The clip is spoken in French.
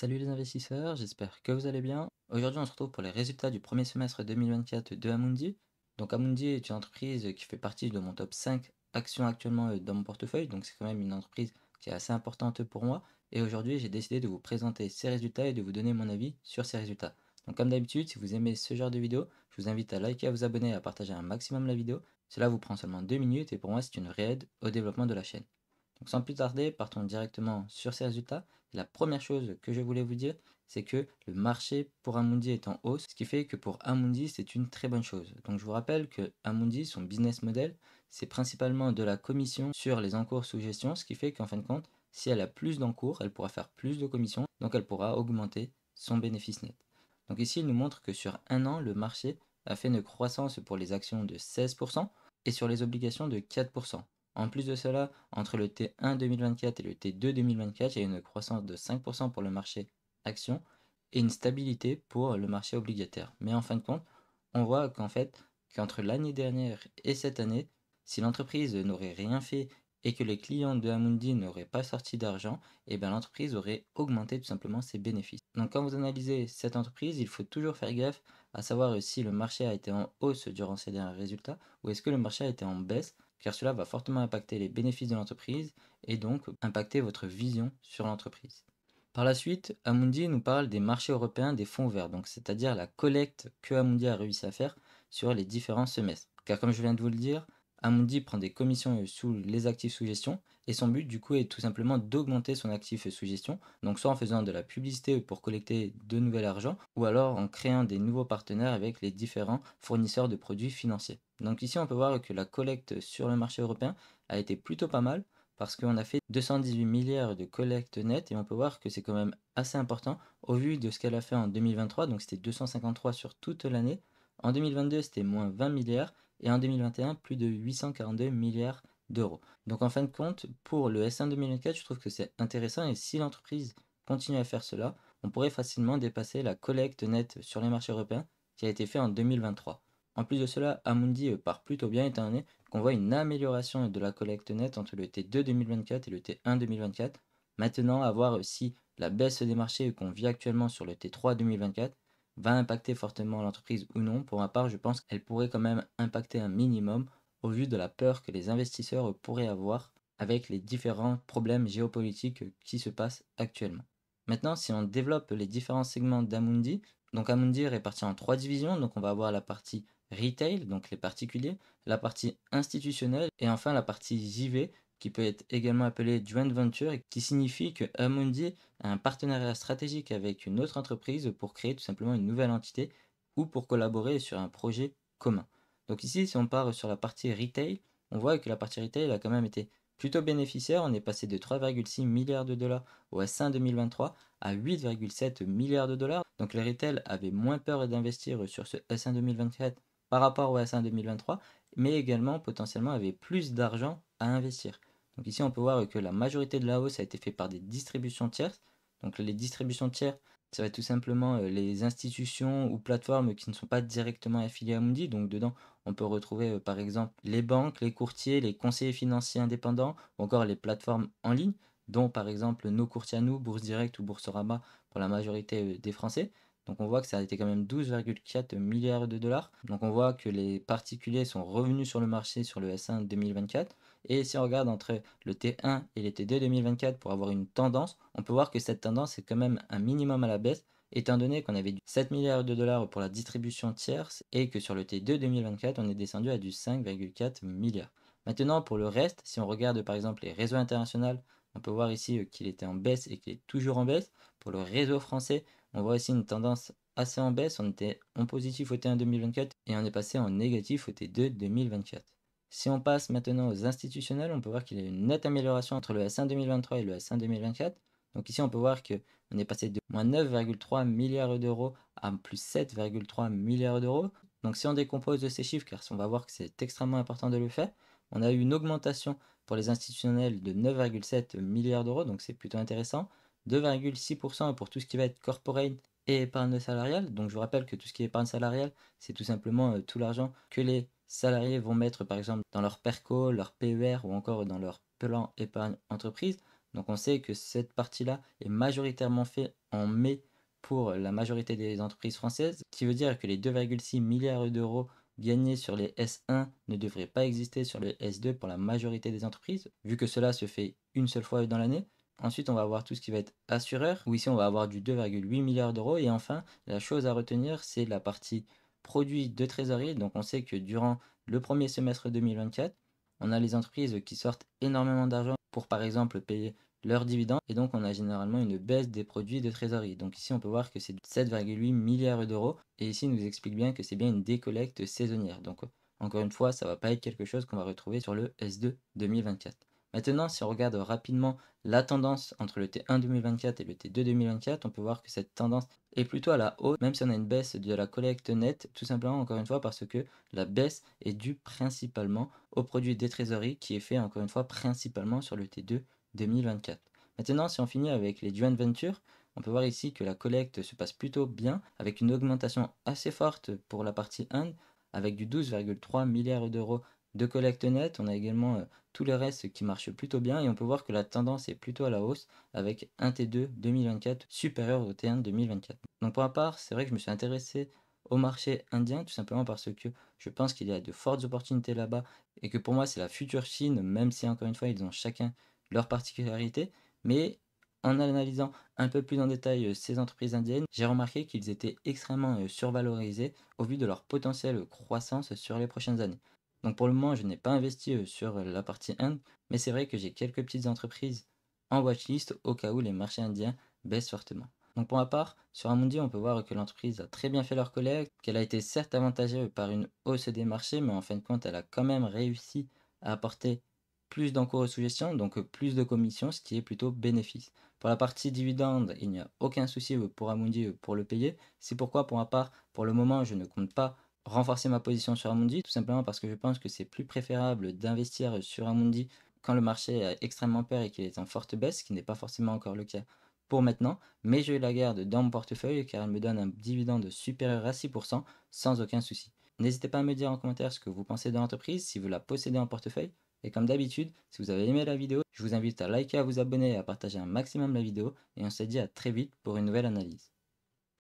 Salut les investisseurs, j'espère que vous allez bien. Aujourd'hui, on se retrouve pour les résultats du premier semestre 2024 de Amundi. Donc Amundi est une entreprise qui fait partie de mon top 5 actions actuellement euh, dans mon portefeuille, donc c'est quand même une entreprise qui est assez importante pour moi. Et aujourd'hui, j'ai décidé de vous présenter ces résultats et de vous donner mon avis sur ces résultats. Donc comme d'habitude, si vous aimez ce genre de vidéo, je vous invite à liker, à vous abonner et à partager un maximum la vidéo. Cela vous prend seulement 2 minutes et pour moi, c'est une réaide au développement de la chaîne. Donc sans plus tarder, partons directement sur ces résultats. la première chose que je voulais vous dire, c'est que le marché pour Amundi est en hausse, ce qui fait que pour Amundi, c'est une très bonne chose. Donc je vous rappelle que Amundi, son business model, c'est principalement de la commission sur les encours sous gestion, ce qui fait qu'en fin de compte, si elle a plus d'encours, elle pourra faire plus de commissions, donc elle pourra augmenter son bénéfice net. Donc ici, il nous montre que sur un an, le marché a fait une croissance pour les actions de 16% et sur les obligations de 4%. En plus de cela, entre le T1 2024 et le T2 2024, il y a une croissance de 5% pour le marché action et une stabilité pour le marché obligataire. Mais en fin de compte, on voit qu'en fait, qu'entre l'année dernière et cette année, si l'entreprise n'aurait rien fait et que les clients de Amundi n'auraient pas sorti d'argent, eh ben, l'entreprise aurait augmenté tout simplement ses bénéfices. Donc quand vous analysez cette entreprise, il faut toujours faire gaffe à savoir si le marché a été en hausse durant ses derniers résultats ou est-ce que le marché a été en baisse car cela va fortement impacter les bénéfices de l'entreprise et donc impacter votre vision sur l'entreprise. Par la suite, Amundi nous parle des marchés européens des fonds verts, donc c'est-à-dire la collecte que Amundi a réussi à faire sur les différents semestres. Car comme je viens de vous le dire, Amundi prend des commissions sous les actifs sous gestion et son but du coup est tout simplement d'augmenter son actif sous gestion, donc soit en faisant de la publicité pour collecter de nouvel argent ou alors en créant des nouveaux partenaires avec les différents fournisseurs de produits financiers. Donc ici on peut voir que la collecte sur le marché européen a été plutôt pas mal parce qu'on a fait 218 milliards de collectes nette et on peut voir que c'est quand même assez important au vu de ce qu'elle a fait en 2023, donc c'était 253 sur toute l'année. En 2022 c'était moins 20 milliards et en 2021 plus de 842 milliards d'euros. Donc en fin de compte, pour le S1 2024, je trouve que c'est intéressant et si l'entreprise continue à faire cela, on pourrait facilement dépasser la collecte nette sur les marchés européens qui a été faite en 2023. En plus de cela, Amundi euh, part plutôt bien étant donné qu'on voit une amélioration de la collecte nette entre le T2 2024 et le T1 2024. Maintenant, à voir euh, la baisse des marchés qu'on vit actuellement sur le T3 2024 va impacter fortement l'entreprise ou non. Pour ma part, je pense qu'elle pourrait quand même impacter un minimum au vu de la peur que les investisseurs pourraient avoir avec les différents problèmes géopolitiques qui se passent actuellement. Maintenant, si on développe les différents segments d'Amundi, donc Amundi est réparti en trois divisions, donc on va avoir la partie retail, donc les particuliers, la partie institutionnelle et enfin la partie JV, qui peut être également appelé joint venture, qui signifie que Amundi a un partenariat stratégique avec une autre entreprise pour créer tout simplement une nouvelle entité ou pour collaborer sur un projet commun. Donc ici, si on part sur la partie retail, on voit que la partie retail a quand même été plutôt bénéficiaire. On est passé de 3,6 milliards de dollars au S1 2023 à 8,7 milliards de dollars. Donc les retail avaient moins peur d'investir sur ce S1 2024 par rapport au S1 2023, mais également potentiellement avaient plus d'argent à investir. Donc ici, on peut voir que la majorité de la hausse a été faite par des distributions tierces. Donc les distributions tierces, ça va être tout simplement euh, les institutions ou plateformes qui ne sont pas directement affiliées à Mundi. Donc dedans, on peut retrouver euh, par exemple les banques, les courtiers, les conseillers financiers indépendants ou encore les plateformes en ligne, dont par exemple nos courtiers à nous, Bourse Direct ou Boursorama pour la majorité euh, des Français. Donc on voit que ça a été quand même 12,4 milliards de dollars. Donc on voit que les particuliers sont revenus sur le marché sur le S1 2024. Et si on regarde entre le T1 et le T2 2024 pour avoir une tendance, on peut voir que cette tendance est quand même un minimum à la baisse, étant donné qu'on avait du 7 milliards de dollars pour la distribution tierce et que sur le T2 2024, on est descendu à du 5,4 milliards. Maintenant, pour le reste, si on regarde par exemple les réseaux internationaux, on peut voir ici euh, qu'il était en baisse et qu'il est toujours en baisse. Pour le réseau français, on voit ici une tendance assez en baisse. On était en positif au T1 2024 et on est passé en négatif au T2 2024. Si on passe maintenant aux institutionnels, on peut voir qu'il y a une nette amélioration entre le S1 2023 et le S1 2024. Donc ici, on peut voir qu'on est passé de moins 9,3 milliards d'euros à plus 7,3 milliards d'euros. Donc si on décompose ces chiffres, car on va voir que c'est extrêmement important de le faire, on a eu une augmentation pour les institutionnels de 9,7 milliards d'euros, donc c'est plutôt intéressant. 2,6% pour tout ce qui va être corporate et épargne salariale. Donc je vous rappelle que tout ce qui est épargne salariale, c'est tout simplement euh, tout l'argent que les salariés vont mettre par exemple dans leur PERCO, leur PER ou encore dans leur plan épargne entreprise. Donc on sait que cette partie-là est majoritairement faite en mai pour la majorité des entreprises françaises, ce qui veut dire que les 2,6 milliards d'euros gagnés sur les S1 ne devraient pas exister sur les S2 pour la majorité des entreprises, vu que cela se fait une seule fois dans l'année. Ensuite, on va avoir tout ce qui va être assureur, où ici on va avoir du 2,8 milliards d'euros. Et enfin, la chose à retenir, c'est la partie Produits de trésorerie. Donc on sait que durant le premier semestre 2024, on a les entreprises qui sortent énormément d'argent pour par exemple payer leurs dividendes et donc on a généralement une baisse des produits de trésorerie. Donc ici on peut voir que c'est 7,8 milliards d'euros et ici il nous explique bien que c'est bien une décollecte saisonnière. Donc encore une fois, ça va pas être quelque chose qu'on va retrouver sur le S2 2024. Maintenant, si on regarde rapidement la tendance entre le T1 2024 et le T2 2024, on peut voir que cette tendance est plutôt à la hausse, même si on a une baisse de la collecte nette, tout simplement encore une fois parce que la baisse est due principalement au produit des trésoreries qui est fait encore une fois principalement sur le T2 2024. Maintenant, si on finit avec les joint ventures, on peut voir ici que la collecte se passe plutôt bien, avec une augmentation assez forte pour la partie 1, avec du 12,3 milliards d'euros de collecte nette, on a également euh, tous les restes qui marchent plutôt bien et on peut voir que la tendance est plutôt à la hausse avec un T2 2024 supérieur au T1 2024. Donc pour ma part, c'est vrai que je me suis intéressé au marché indien tout simplement parce que je pense qu'il y a de fortes opportunités là-bas et que pour moi c'est la future Chine même si encore une fois ils ont chacun leur particularités mais en analysant un peu plus en détail euh, ces entreprises indiennes, j'ai remarqué qu'ils étaient extrêmement euh, survalorisés au vu de leur potentielle croissance sur les prochaines années. Donc pour le moment, je n'ai pas investi euh, sur la partie Inde, mais c'est vrai que j'ai quelques petites entreprises en watchlist au cas où les marchés indiens baissent fortement. Donc pour ma part, sur Amundi, on peut voir que l'entreprise a très bien fait leur collègues, qu'elle a été certes avantagée par une hausse des marchés, mais en fin de compte, elle a quand même réussi à apporter plus d'encours aux suggestions, donc euh, plus de commissions, ce qui est plutôt bénéfice. Pour la partie dividende, il n'y a aucun souci euh, pour Amundi pour le payer. C'est pourquoi, pour ma part, pour le moment, je ne compte pas renforcer ma position sur Amundi, tout simplement parce que je pense que c'est plus préférable d'investir sur Amundi quand le marché est extrêmement peur et qu'il est en forte baisse, ce qui n'est pas forcément encore le cas pour maintenant, mais je la garde dans mon portefeuille car elle me donne un dividende supérieur à 6% sans aucun souci. N'hésitez pas à me dire en commentaire ce que vous pensez de l'entreprise, si vous la possédez en portefeuille. Et comme d'habitude, si vous avez aimé la vidéo, je vous invite à liker, à vous abonner et à partager un maximum la vidéo. Et on se dit à très vite pour une nouvelle analyse.